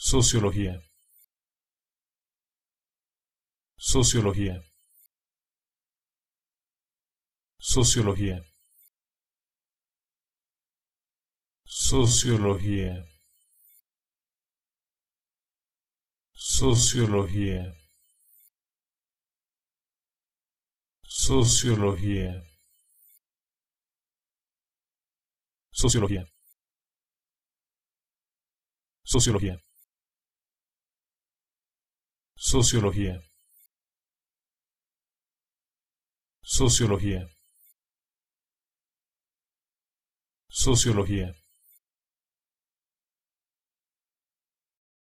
Sociología. Sociología. Sociología. Sociología. Sociología. Sociología. Sociología. Sociología. Sociología. Sociología. Sociología.